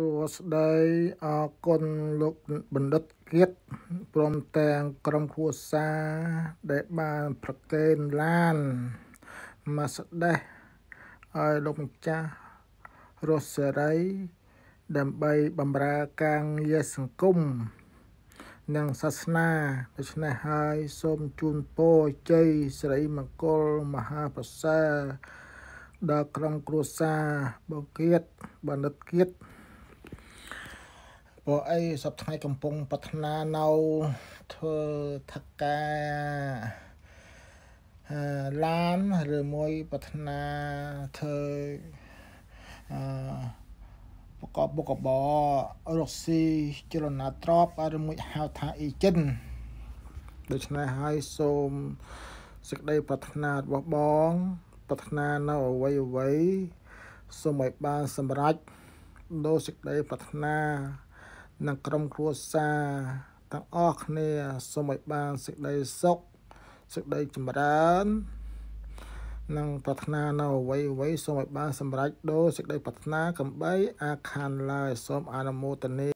សួស្តីអរគុណលោកបណ្ឌិតគៀតព្រមទាំងក្រុមគ្រួសារដែលបានប្រគេនឡានមកស្ដេះឲ្យលោកម្ចាស់រស់សេរីដើម្បីបម្រើការងារសង្គមនិងសាសនាដូច្នេះហើយសូមជូនពរជ័យសិរីមង្គលមហាប្រសើរដល់ក្រុមគ្រួសារបងគៀតបណ្ឌិតគៀតពួកអីសពថ្ងៃកំពុង ប្រាថ្នានៅធ្វើថការឡានឬមួយប្រាថ្នាធ្វើអឺប្រកបបុកបរកស៊ីចលនាទ្របឬមួយហៅថាអ៊ីចិនដូច្នេះហើយសូមសេចក្តីប្រាថ្នារបស់បង ប្រាថ្នានៅអ្វីអ្វីសូមឲ្យបានសម្រេចដូរសេចក្តីប្រាថ្នានិង ក្រុមគ្រួសារទាំងអស់គ្នាសូមឲ្យបានសេចក្តីសុខសេចក្តីចម្រើន និង ប្រាថ្នានៅអ្វីអ្វីសូមឲ្យបានសម្រេចដូរសេចក្តីប្រាថ្នាកំបីអាខានឡើយសូមអនុមោទនា